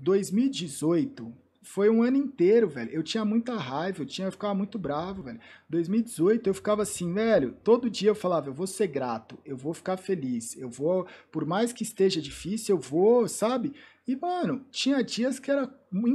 2018 foi um ano inteiro, velho. Eu tinha muita raiva, eu tinha eu ficava muito bravo, velho. 2018 eu ficava assim, velho, todo dia eu falava, eu vou ser grato, eu vou ficar feliz, eu vou, por mais que esteja difícil, eu vou, sabe? E, mano, tinha dias que era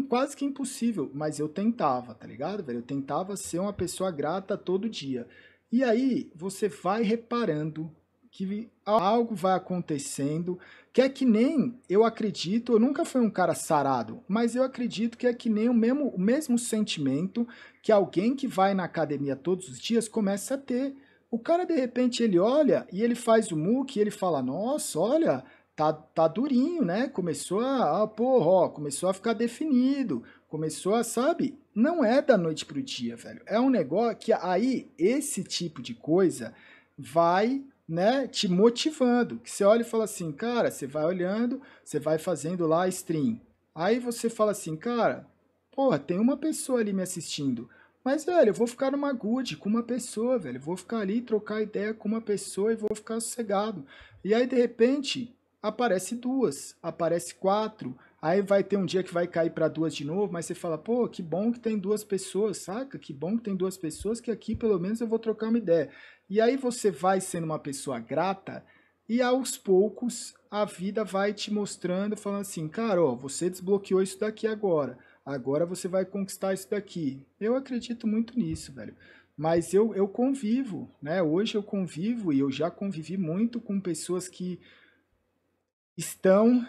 quase que impossível, mas eu tentava, tá ligado, velho? Eu tentava ser uma pessoa grata todo dia. E aí, você vai reparando que algo vai acontecendo, que é que nem eu acredito, eu nunca fui um cara sarado, mas eu acredito que é que nem o mesmo, o mesmo sentimento que alguém que vai na academia todos os dias começa a ter. O cara, de repente, ele olha e ele faz o muque e ele fala, nossa, olha, tá, tá durinho, né? Começou a, a porra, ó, começou a ficar definido, começou a, sabe? Não é da noite pro dia, velho. É um negócio que aí esse tipo de coisa vai né, te motivando. Que você olha e fala assim, cara, você vai olhando, você vai fazendo lá a stream. Aí você fala assim, cara, porra, tem uma pessoa ali me assistindo. Mas, velho, eu vou ficar numa good com uma pessoa, velho. vou ficar ali, trocar ideia com uma pessoa e vou ficar sossegado. E aí, de repente, aparece duas, aparece quatro, Aí vai ter um dia que vai cair para duas de novo, mas você fala, pô, que bom que tem duas pessoas, saca? Que bom que tem duas pessoas, que aqui pelo menos eu vou trocar uma ideia. E aí você vai sendo uma pessoa grata e aos poucos a vida vai te mostrando, falando assim, cara, ó, você desbloqueou isso daqui agora, agora você vai conquistar isso daqui. Eu acredito muito nisso, velho. Mas eu, eu convivo, né? Hoje eu convivo e eu já convivi muito com pessoas que estão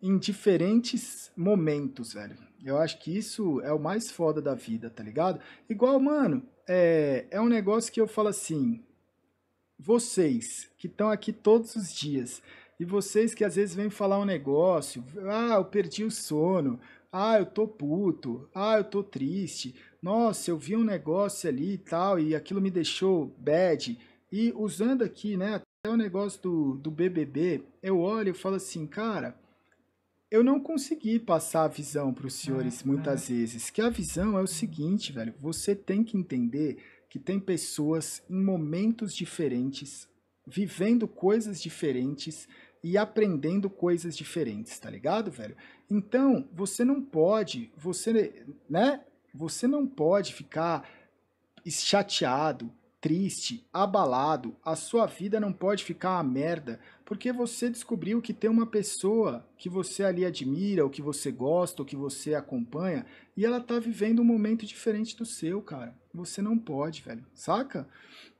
em diferentes momentos, velho. Eu acho que isso é o mais foda da vida, tá ligado? Igual, mano, é, é um negócio que eu falo assim. Vocês que estão aqui todos os dias e vocês que às vezes vêm falar um negócio, ah, eu perdi o sono, ah, eu tô puto, ah, eu tô triste, nossa, eu vi um negócio ali e tal e aquilo me deixou bad. E usando aqui, né, até o negócio do, do BBB, eu olho e falo assim, cara eu não consegui passar a visão para os senhores ah, muitas tá. vezes, que a visão é o seguinte, velho, você tem que entender que tem pessoas em momentos diferentes, vivendo coisas diferentes e aprendendo coisas diferentes, tá ligado, velho? Então, você não pode, você, né? Você não pode ficar chateado triste, abalado, a sua vida não pode ficar a merda, porque você descobriu que tem uma pessoa que você ali admira, ou que você gosta, ou que você acompanha, e ela tá vivendo um momento diferente do seu, cara. Você não pode, velho, saca?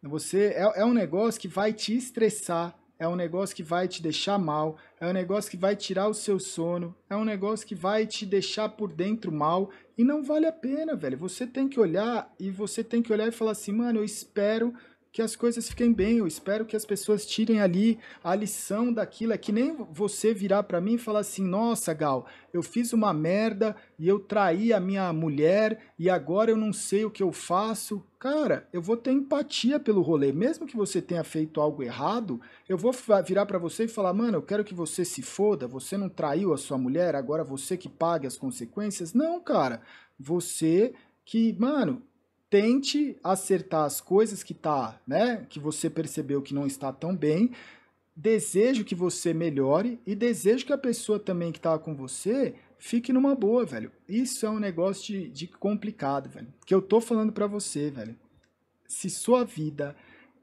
Você é, é um negócio que vai te estressar, é um negócio que vai te deixar mal, é um negócio que vai tirar o seu sono, é um negócio que vai te deixar por dentro mal e não vale a pena, velho. Você tem que olhar e você tem que olhar e falar assim, mano, eu espero que as coisas fiquem bem. Eu espero que as pessoas tirem ali a lição daquilo. É que nem você virar para mim e falar assim: nossa, Gal, eu fiz uma merda e eu traí a minha mulher e agora eu não sei o que eu faço. Cara, eu vou ter empatia pelo rolê. Mesmo que você tenha feito algo errado, eu vou virar para você e falar: mano, eu quero que você se foda. Você não traiu a sua mulher, agora você que pague as consequências. Não, cara. Você que, mano, tente acertar as coisas que tá, né, que você percebeu que não está tão bem. Desejo que você melhore e desejo que a pessoa também que tá com você fique numa boa, velho. Isso é um negócio de, de complicado, velho. Que eu tô falando para você, velho. Se sua vida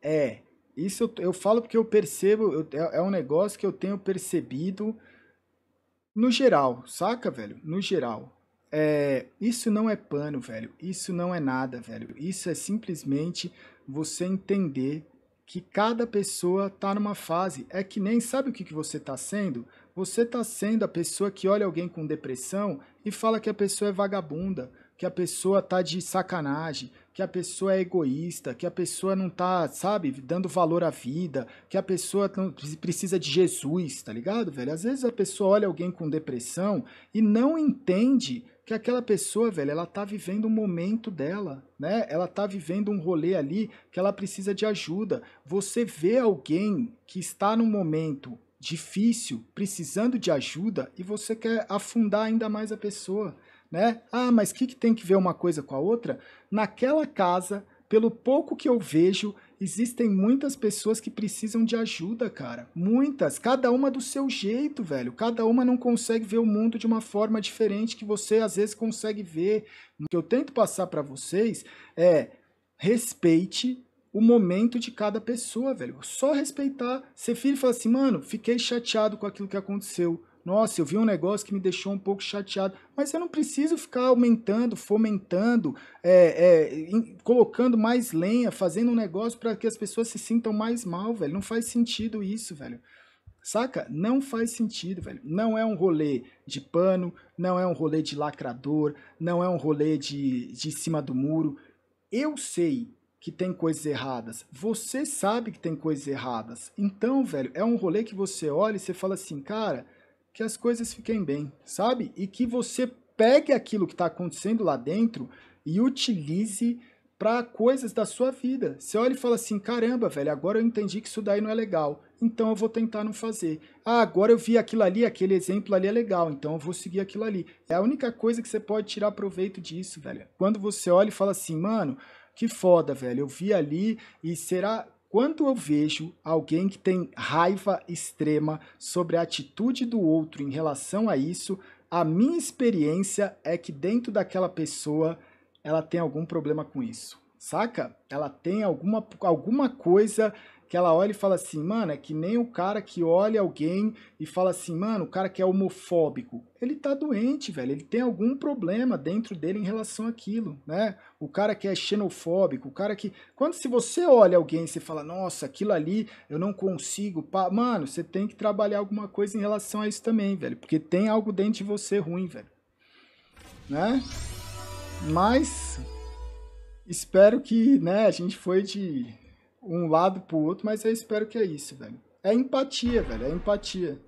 é isso eu, eu falo porque eu percebo, eu, é, é um negócio que eu tenho percebido no geral, saca, velho? No geral é, isso não é pano, velho. Isso não é nada, velho. Isso é simplesmente você entender que cada pessoa tá numa fase. É que nem sabe o que, que você tá sendo? Você tá sendo a pessoa que olha alguém com depressão e fala que a pessoa é vagabunda, que a pessoa tá de sacanagem, que a pessoa é egoísta, que a pessoa não tá, sabe, dando valor à vida, que a pessoa não, precisa de Jesus, tá ligado, velho? Às vezes a pessoa olha alguém com depressão e não entende que aquela pessoa, velho, ela tá vivendo um momento dela, né? Ela tá vivendo um rolê ali que ela precisa de ajuda. Você vê alguém que está num momento difícil, precisando de ajuda e você quer afundar ainda mais a pessoa, né? Ah, mas que que tem que ver uma coisa com a outra? Naquela casa, pelo pouco que eu vejo, Existem muitas pessoas que precisam de ajuda, cara. Muitas, cada uma do seu jeito, velho. Cada uma não consegue ver o mundo de uma forma diferente que você às vezes consegue ver. O que eu tento passar para vocês é respeite o momento de cada pessoa, velho. Só respeitar. Ser filho e falar assim, mano, fiquei chateado com aquilo que aconteceu nossa, eu vi um negócio que me deixou um pouco chateado. Mas eu não preciso ficar aumentando, fomentando, é, é, in, colocando mais lenha, fazendo um negócio para que as pessoas se sintam mais mal, velho. Não faz sentido isso, velho. Saca? Não faz sentido, velho. Não é um rolê de pano, não é um rolê de lacrador, não é um rolê de, de cima do muro. Eu sei que tem coisas erradas. Você sabe que tem coisas erradas. Então, velho, é um rolê que você olha e você fala assim, cara, que as coisas fiquem bem, sabe? E que você pegue aquilo que está acontecendo lá dentro e utilize para coisas da sua vida. Você olha e fala assim: caramba, velho, agora eu entendi que isso daí não é legal, então eu vou tentar não fazer. Ah, agora eu vi aquilo ali, aquele exemplo ali é legal, então eu vou seguir aquilo ali. É a única coisa que você pode tirar proveito disso, velho. Quando você olha e fala assim, mano. Que foda, velho. Eu vi ali e será quando eu vejo alguém que tem raiva extrema sobre a atitude do outro em relação a isso, a minha experiência é que dentro daquela pessoa ela tem algum problema com isso saca? Ela tem alguma, alguma coisa que ela olha e fala assim, mano, é que nem o cara que olha alguém e fala assim, mano, o cara que é homofóbico. Ele tá doente, velho. Ele tem algum problema dentro dele em relação àquilo, né? O cara que é xenofóbico, o cara que. Quando se você olha alguém e você fala, nossa, aquilo ali eu não consigo. Pá... Mano, você tem que trabalhar alguma coisa em relação a isso também, velho. Porque tem algo dentro de você ruim, velho. Né? Mas espero que, né, a gente foi de um lado pro outro, mas eu espero que é isso, velho. É empatia, velho, é empatia.